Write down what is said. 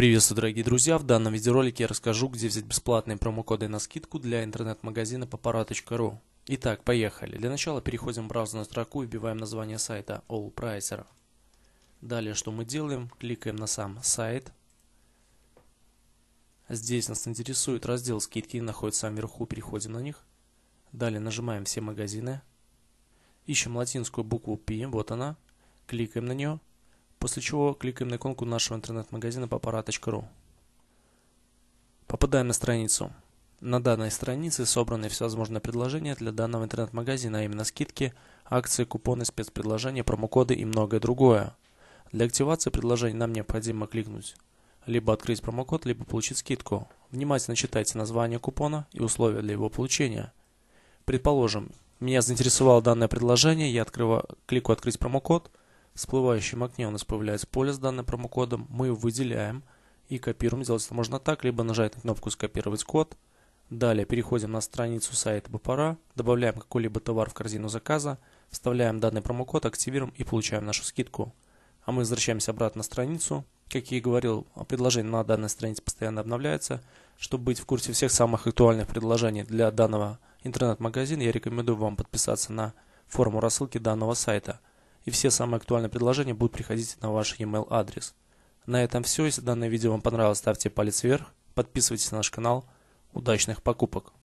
Приветствую, дорогие друзья! В данном видеоролике я расскажу, где взять бесплатные промокоды на скидку для интернет-магазина papara.ru. Итак, поехали. Для начала переходим в браузерную строку и вбиваем название сайта AllPricer. Далее, что мы делаем? Кликаем на сам сайт. Здесь нас интересует раздел «Скидки», находится сам вверху, переходим на них. Далее нажимаем «Все магазины». Ищем латинскую букву «P», вот она. Кликаем на нее после чего кликаем на иконку нашего интернет-магазина papara.ru. Попадаем на страницу. На данной странице собраны всевозможные предложения для данного интернет-магазина, а именно скидки, акции, купоны, спецпредложения, промокоды и многое другое. Для активации предложений нам необходимо кликнуть либо открыть промокод, либо получить скидку. Внимательно читайте название купона и условия для его получения. Предположим, меня заинтересовало данное предложение, я открываю, клику «Открыть промокод», в всплывающем окне нас появляется поле с данным промокодом, мы его выделяем и копируем. Сделать это можно так, либо нажать на кнопку «Скопировать код». Далее переходим на страницу сайта Бапара, добавляем какой-либо товар в корзину заказа, вставляем данный промокод, активируем и получаем нашу скидку. А мы возвращаемся обратно на страницу. Как я и говорил, предложение на данной странице постоянно обновляется. Чтобы быть в курсе всех самых актуальных предложений для данного интернет-магазина, я рекомендую вам подписаться на форму рассылки данного сайта – и все самые актуальные предложения будут приходить на ваш e-mail адрес. На этом все. Если данное видео вам понравилось, ставьте палец вверх, подписывайтесь на наш канал. Удачных покупок!